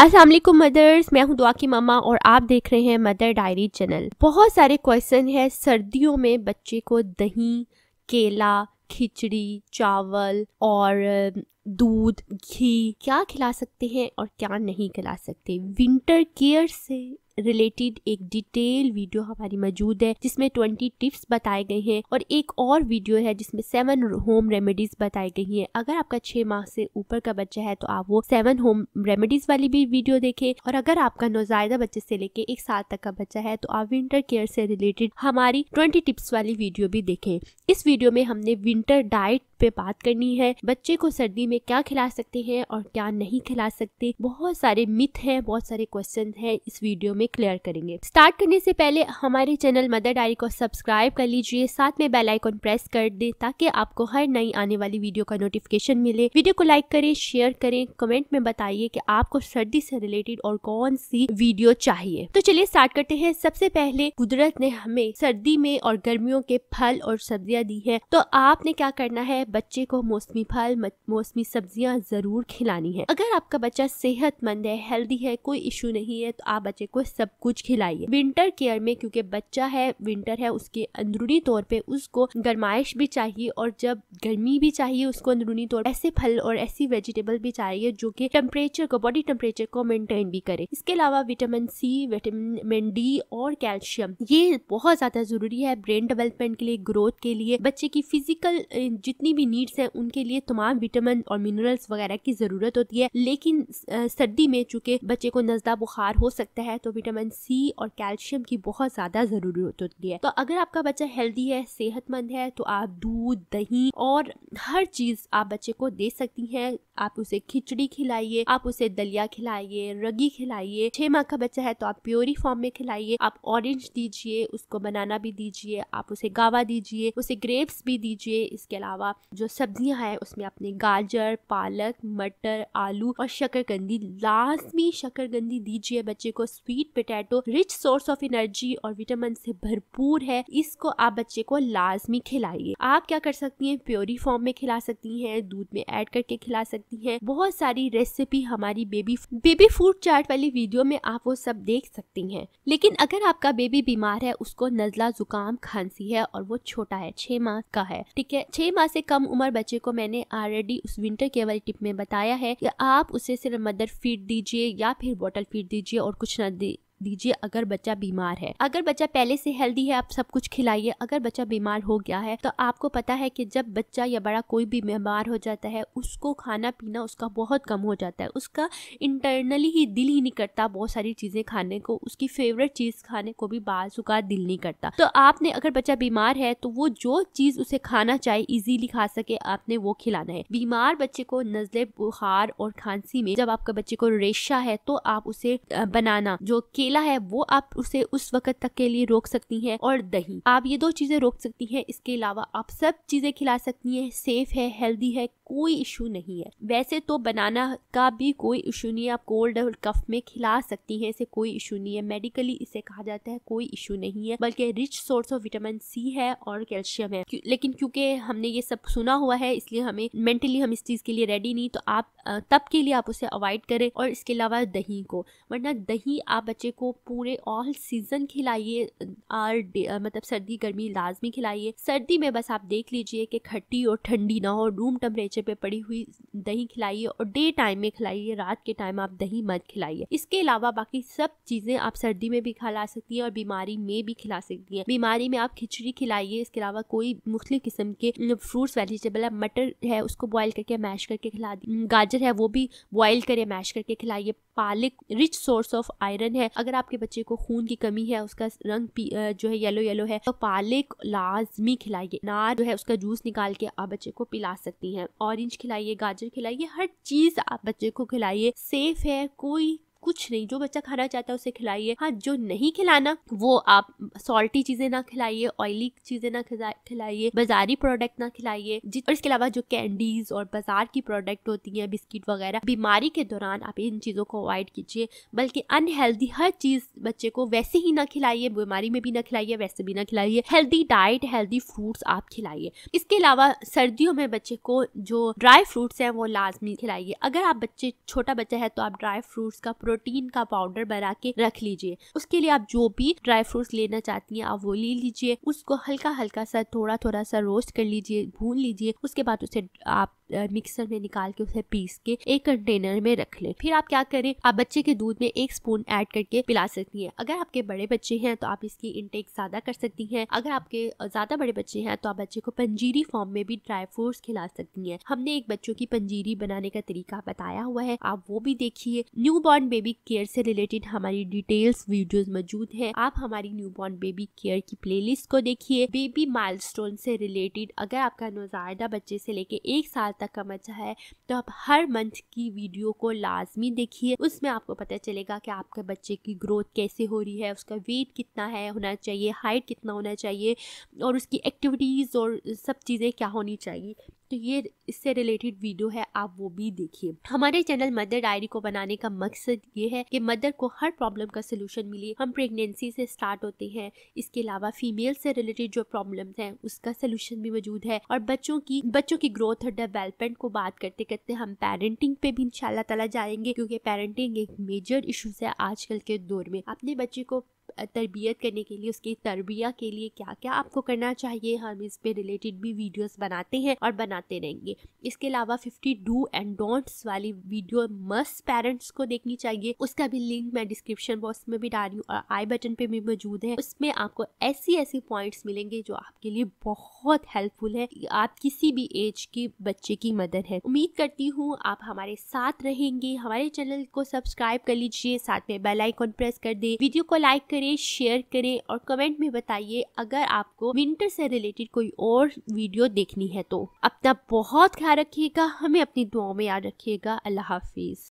Aslam mother's मैं हूं दुआ की मामा और आप देख रहे हैं मदर डायरी चैनल बहुत सारे क्वेश्चन है सर्दियों में बच्चे को दही केला खिचड़ी चावल और दूध घी क्या खिला सकते हैं और क्या नहीं खिला सकते विंटर केयर से रिलेटेड एक डिटेल वीडियो हमारी मौजूद है जिसमें ट्वेंटी टिप्स बताए गए हैं और एक और वीडियो है जिसमें सेवन होम रेमेडीज बताई गई हैं अगर आपका छह माह से ऊपर का बच्चा है तो आप वो सेवन होम रेमेडीज वाली भी वीडियो देखें और अगर आपका नौजायदा बच्चे से लेके एक साल तक का बच्चा है तो आप विंटर केयर से रिलेटेड हमारी ट्वेंटी टिप्स वाली वीडियो भी देखे इस वीडियो में हमने विंटर डाइट पे बात करनी है बच्चे को सर्दी में क्या खिला सकते हैं और क्या नहीं खिला सकते बहुत सारे मिथ हैं बहुत सारे क्वेश्चन हैं इस वीडियो में क्लियर करेंगे स्टार्ट करने से पहले हमारे चैनल मदर डायरी को सब्सक्राइब कर लीजिए साथ में बेल आइकॉन प्रेस कर दे ताकि आपको हर नई आने वाली वीडियो का नोटिफिकेशन मिले वीडियो को लाइक करें शेयर करें कमेंट में बताइए की आपको सर्दी से रिलेटेड और कौन सी वीडियो चाहिए तो चलिए स्टार्ट करते हैं सबसे पहले कुदरत ने हमें सर्दी में और गर्मियों के फल और सब्जियां दी है तो आपने क्या करना है बच्चे को मौसमी फल मौसमी सब्जियां ज़रूर खिलानी है अगर आपका बच्चा सेहतमंद है हेल्दी है कोई इशू नहीं है तो आप बच्चे को सब कुछ खिलाइए विंटर केयर में क्योंकि बच्चा है विंटर है उसके अंदरूनी तौर पे उसको गर्माइश भी चाहिए और जब गर्मी भी चाहिए उसको अंदरूनी तौर ऐसे फल और ऐसी वेजिटेबल भी चाहिए जो कि टेम्परेचर को बॉडी टेम्परेचर को मेंटेन भी करे इसके अलावा विटामिन सी विटामिन डी और कैल्शियम ये बहुत ज्यादा जरूरी है ब्रेन डेवलपमेंट के लिए ग्रोथ के लिए बच्चे की फिजिकल जितनी भी भी नीड्स है उनके लिए तमाम विटामिन और मिनरल्स वगैरह की ज़रूरत होती है लेकिन सर्दी में चूंकि बच्चे को नज़दा बुखार हो सकता है तो विटामिन सी और कैल्शियम की बहुत ज़्यादा ज़रूरत होती है तो अगर आपका बच्चा हेल्दी है सेहतमंद है तो आप दूध दही और हर चीज़ आप बच्चे को दे सकती हैं आप उसे खिचड़ी खिलाइए आप उसे दलिया खिलाइए रगी खिलाइए छह माह का बच्चा है तो आप प्योरी फॉर्म में खिलाइए आप ऑरेंज दीजिए उसको बनाना भी दीजिए आप उसे गावा दीजिए उसे ग्रेप्स भी दीजिए इसके अलावा जो सब्जियां हैं उसमें आपने गाजर पालक मटर आलू और शक्करकंदी लाजमी शकरकंदी दीजिए बच्चे को sweet potato rich source of energy और विटामिन से भरपूर है इसको आप बच्चे को लाजमी खिलाइए आप क्या कर सकती हैं प्योरी फॉर्म में खिला सकती हैं दूध में ऐड करके खिला सकती हैं बहुत सारी रेसिपी हमारी बेबी बेबी फूड चार्ट वाली वीडियो में आप वो सब देख सकती हैं लेकिन अगर आपका बेबी बीमार है उसको नजला जुकाम खांसी है और वो छोटा है छह माह का है ठीक है छह माह से कम उम्र बच्चे को मैंने ऑलरेडी उस विंटर केयर वाली टिप में बताया है कि आप उसे सिर्फ मदर फीड दीजिए या फिर बॉटल फीड दीजिए और कुछ ना दी दीजिए अगर बच्चा बीमार है अगर बच्चा पहले से हेल्दी है आप सब कुछ खिलाइए अगर बच्चा बीमार हो गया है तो आपको पता है कि जब बच्चा या बड़ा कोई भी बीमार हो जाता है उसको खाना पीना उसका बहुत कम हो जाता है उसका इंटरनली ही दिल ही नहीं करता बहुत सारी चीज़ें खाने को उसकी फेवरेट चीज़ खाने को भी बाज का दिल नहीं करता तो आपने अगर बच्चा बीमार है तो वो जो चीज़ उसे खाना चाहे इजीली खा सके आपने वो खिलाना है बीमार बच्चे को नजले बुखार और खांसी में जब आपका बच्चे को रेशा है तो आप उसे बनाना जो केले केला है वो आप उसे उस वक्त तक के लिए रोक सकती हैं और दही आप ये दो चीजें रोक सकती हैं इसके अलावा आप सब चीजें खिला सकती हैं सेफ है हेल्दी है कोई इशू नहीं है वैसे तो बनाना का भी कोई इशू नहीं है आप कोल्ड और कफ में खिला सकती हैं इसे कोई इशू नहीं है मेडिकली इसे कहा जाता है कोई इशू नहीं है बल्कि rich source of vitamin C है और कैल्शियम है लेकिन क्योंकि हमने ये सब सुना हुआ है इसलिए हमें मेंटली हम इस चीज़ के लिए रेडी नहीं तो आप तब के लिए आप उसे अवॉइड करें और इसके अलावा दही को वरना दही आप बच्चे को पूरे ऑल सीजन खिलाइए और मतलब सर्दी गर्मी लाजमी खिलाइए सर्दी में बस आप देख लीजिए कि खट्टी और ठंडी ना हो रूम टेम्परेचर बच्चे पे पड़ी हुई दही खिलाइए और डे टाइम में खिलाइए रात के टाइम आप दही मत खिलाइए इसके अलावा बाकी सब चीज़ें आप सर्दी में भी खिला सकती हैं और बीमारी में भी खिला सकती हैं बीमारी में आप खिचड़ी खिलाइए इसके अलावा कोई मुख्तु किस्म के फ्रूट्स वेजिटेबल है मटर है उसको बॉयल करके मैश करके खिला दी गाजर है वो भी बॉयल करें मैश करके खिलाइए पालक रिच सोर्स ऑफ आयरन है अगर आपके बच्चे को खून की कमी है उसका रंग जो है येलो येलो है तो पालक लाजमी खिलाइए नार जो है उसका जूस निकाल के आप बच्चे को पिला सकती हैं और ऑरेंज खिलाइए गाजर खिलाइए हर चीज़ आप बच्चे को खिलाइए सेफ है कोई कुछ नहीं जो बच्चा खाना चाहता है उसे खिलाइए हाँ जो नहीं खिलाना वो आप सॉल्टी चीजें ना खिलाइए ऑयली चीजें ना खिलाइए बाजारी प्रोडक्ट ना खिलाइए और इसके अलावा जो कैंडीज और बाजार की प्रोडक्ट होती है बिस्किट वगैरह बीमारी के दौरान आप इन चीज़ों को अवॉइड कीजिए बल्कि अनहेल्दी हर चीज़ बच्चे को वैसे ही ना खिलाइए बीमारी में भी ना खिलाइए वैसे भी ना खिलाइए हेल्दी डाइट हेल्दी फ्रूट्स आप खिलाइए इसके अलावा सर्दियों में बच्चे को जो ड्राई फ्रूट्स हैं वो लाजमी खिलाइए अगर आप बच्चे छोटा बच्चा है तो आप ड्राई फ्रूट्स का प्रोटीन का पाउडर बना के रख लीजिए उसके लिए आप जो भी ड्राई फ्रूट लेना चाहती हैं आप वो ले लीजिए उसको हल्का हल्का सा थोड़ा थोड़ा सा रोस्ट कर लीजिए भून लीजिए उसके बाद उसे आप मिक्सर में निकाल के उसे पीस के एक कंटेनर में रख लें फिर आप क्या करें आप बच्चे के दूध में एक स्पून ऐड करके पिला सकती हैं अगर आपके बड़े बच्चे हैं तो आप इसकी इनटेक ज़्यादा कर सकती हैं अगर आपके ज़्यादा बड़े बच्चे हैं तो आप बच्चे को पंजीरी फॉर्म में भी ड्राई फ्रूट्स खिला सकती हैं हमने एक बच्चों की पंजीरी बनाने का तरीका बताया हुआ है आप वो भी देखिए न्यू बॉर्न बेबी केयर से रिलेटेड हमारी डिटेल्स वीडियोज मौजूद है आप हमारी न्यू बॉर्न बेबी केयर की प्ले को देखिए बेबी माइल से रिलेटेड अगर आपका नौजायदा बच्चे से लेके एक साल तक का मचा है तो आप हर मंथ की वीडियो को लाजमी देखिए उसमें आपको पता चलेगा कि आपके बच्चे की ग्रोथ कैसे हो रही है उसका वेट कितना है होना चाहिए हाइट कितना होना चाहिए और उसकी एक्टिविटीज़ और सब चीज़ें क्या होनी चाहिए तो ये इससे रिलेटेड वीडियो है आप वो भी देखिए हमारे चैनल मदर डायरी को बनाने का मकसद ये है कि मदर को हर प्रॉब्लम का सोल्यूशन मिले हम प्रेगनेंसी से स्टार्ट होते हैं इसके अलावा फीमेल से रिलेटेड जो प्रॉब्लम है उसका सोल्यूशन भी मौजूद है और बच्चों की बच्चों की ग्रोथ और डेवेलपमेंट को बात करते करते हम पेरेंटिंग पे भी इनशाला जाएंगे क्योंकि पेरेंटिंग एक मेजर इशूज है आजकल के दौर में अपने बच्चे को तरबियत करने के लिए उसकी तरबिया के लिए क्या क्या आपको करना चाहिए हम इस पर रिलेटेड भी वीडियोस बनाते हैं और बनाते रहेंगे इसके अलावा फिफ्टी डू एंड डोंट्स वाली वीडियो मस्ट पेरेंट्स को देखनी चाहिए उसका भी लिंक मैं डिस्क्रिप्शन बॉक्स में भी डाल रही हूँ और आई बटन पे भी मौजूद है उसमें आपको ऐसी ऐसी पॉइंट्स मिलेंगे जो आपके लिए बहुत हेल्पफुल है आप किसी भी एज के बच्चे की मदद है उम्मीद करती हूँ आप हमारे साथ रहेंगे हमारे चैनल को सब्सक्राइब कर लीजिए साथ में बेल आइकॉन प्रेस कर दे वीडियो को लाइक कर करें शेयर करें और कमेंट में बताइए अगर आपको विंटर से रिलेटेड कोई और वीडियो देखनी है तो अपना बहुत ख्याल रखिएगा हमें अपनी दुआओं में याद रखिएगा अल्लाह हाफिज़